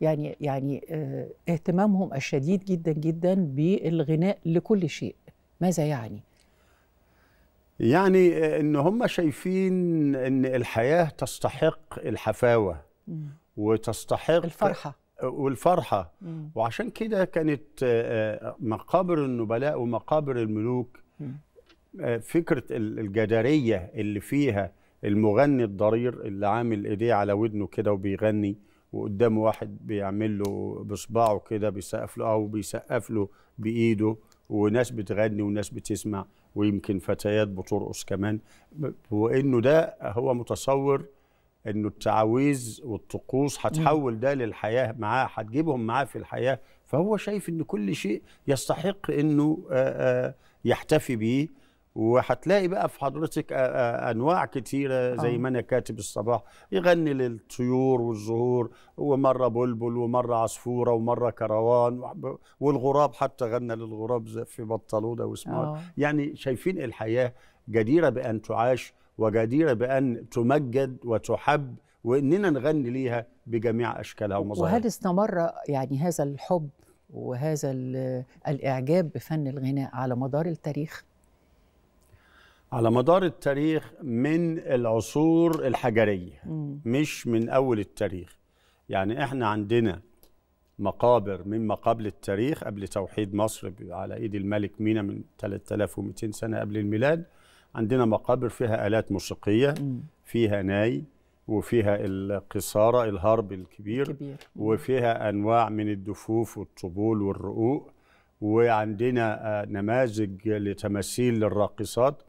يعني يعني آه، اهتمامهم الشديد جدا جدا بالغناء لكل شيء ماذا يعني يعني آه، ان هم شايفين ان الحياه تستحق الحفاوه وتستحق الفرحه آه، والفرحه وعشان كده كانت مقابر النبلاء ومقابر الملوك فكره الجداريه اللي فيها المغني الضرير اللي عامل ايديه على ودنه كده وبيغني وقدامه واحد بيعمل له بصباعه كده بيسقف له او بيسقف له بايده وناس بتغني وناس بتسمع ويمكن فتيات بترقص كمان وانه ده هو متصور انه التعاويذ والطقوس هتحول ده للحياه معاه هتجيبهم معاه في الحياه فهو شايف ان كل شيء يستحق انه يحتفي بيه وهتلاقي بقى في حضرتك انواع كتيره زي آه. ما انا كاتب الصباح يغني للطيور والزهور ومره بلبل ومره عصفوره ومره كروان والغراب حتى غنى للغراب في بطلوده وسمار آه. يعني شايفين الحياه جديره بان تعاش وجديره بان تمجد وتحب واننا نغني ليها بجميع اشكالها ومظاهرها وهل استمر يعني هذا الحب وهذا الاعجاب بفن الغناء على مدار التاريخ على مدار التاريخ من العصور الحجرية م. مش من أول التاريخ يعني إحنا عندنا مقابر مما قبل التاريخ قبل توحيد مصر على ايد الملك مينا من 3200 سنه قبل الميلاد عندنا مقابر فيها الات موسيقيه فيها ناي وفيها القصاره الهرب الكبير الكبير وفيها انواع من الدفوف والطبول والرقوق وعندنا آه، نماذج لتماثيل للراقصات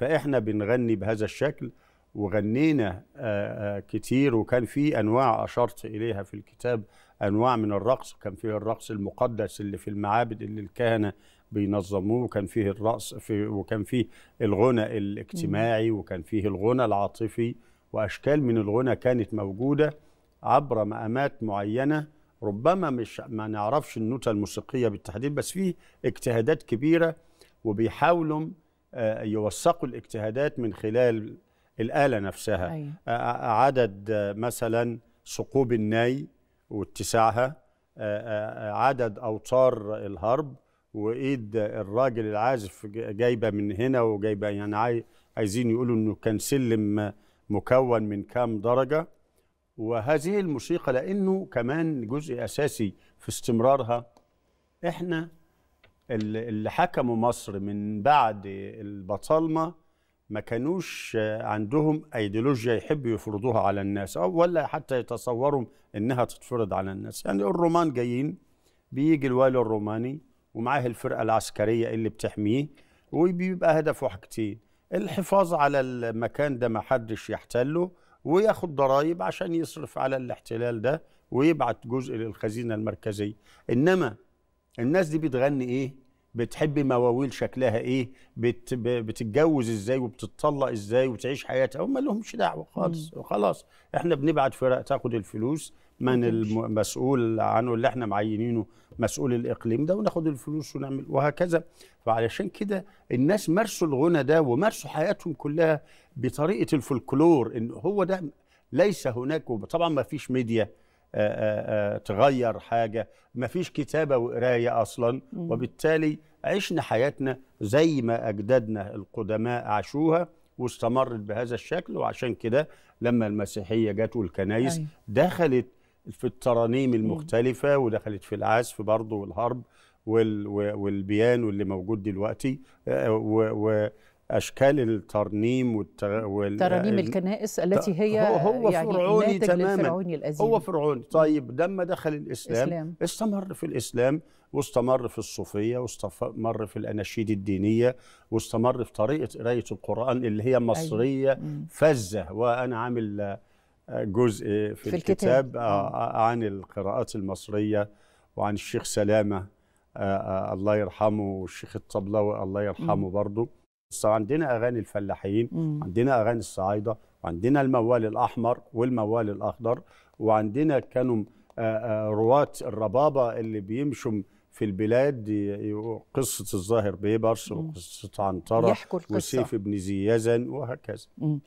فاحنا بنغني بهذا الشكل وغنينا آه، آه، كتير وكان في انواع اشرت اليها في الكتاب انواع من الرقص كان فيه الرقص المقدس اللي في المعابد اللي الكهنه بينظموه وكان فيه الرقص في وكان فيه الغنى الاجتماعي وكان فيه الغنى العاطفي واشكال من الغنى كانت موجوده عبر مقامات معينه ربما مش ما نعرفش النوتة الموسيقية بالتحديد بس فيه اجتهادات كبيرة وبيحاولوا آه، يوثقوا الاجتهادات من خلال الآلة نفسها أي. آه، آه، عدد مثلا ثقوب الناي واتساعها عدد أوتار الهرب وإيد الراجل العازف جايبة من هنا وجايبة يعني عايزين يقولوا إنه كان سلم مكون من كام درجة وهذه الموسيقى لأنه كمان جزء أساسي في استمرارها إحنا اللي حكموا مصر من بعد البطالمه ما كانوش آه، عندهم ايديولوجيا يحبوا يفرضوها على الناس او ولا حتى يتصوروا انها تتفرض على الناس يعني الرومان جايين بيجي الوالي الروماني ومعاه الفرقه العسكريه اللي بتحميه وبيبقى هدفه حاجتين الحفاظ على المكان ده ما حدش يحتله وياخد ضرائب عشان يصرف على الاحتلال ده ويبعت جزء للخزينه المركزيه انما الناس دي بتغني ايه بتحب مواويل شكلها ايه بت بتتجوز ازاي وبتتطلق ازاي وتعيش حياتها هم لهمش دعوه خالص خلاص احنا بنبعت فرق تاخد الفلوس من المسؤول عنه اللي احنا معينينه مسؤول الاقليم ده وناخد الفلوس ونعمل وهكذا فعلشان كده الناس مارسوا الغنى ده ومارسوا حياتهم كلها بطريقه الفولكلور ان هو ده ليس هناك وطبعا ما فيش ميديا آه، آه، آه، تغير حاجه مفيش كتابه وقرايه اصلا وبالتالي عشنا حياتنا زي ما اجدادنا القدماء عاشوها واستمرت بهذا الشكل وعشان كده لما المسيحيه جت والكنايس أيوة. دخلت في الترانيم المختلفه ودخلت في العزف برضه والهرب والبيان واللي موجود دلوقتي و اشكال الترنيم والترانيم وال... ترانيم الكنائس التي هي هو يعني فرعوني تماما الفرعوني هو فرعوني طيب لما دخل الاسلام إسلام. استمر في الاسلام واستمر في الصوفيه واستمر في الاناشيد الدينيه واستمر في طريقه قرايه القران اللي هي أيوة. مصريه أيوة. فزه وانا عامل جزء في, في الكتاب, الكتاب. آه، آه، عن القراءات المصريه وعن الشيخ سلامه آه، الله يرحمه والشيخ الطبلاوي الله يرحمه برضه عندنا اغاني الفلاحين مم. عندنا اغاني الصعايده وعندنا الموال الاحمر والموال الاخضر وعندنا كانوا آه، آه، رواه الربابه اللي بيمشوا في البلاد قصة الظاهر بيبرس وقصة عنترة وسيف بن يزن وهكذا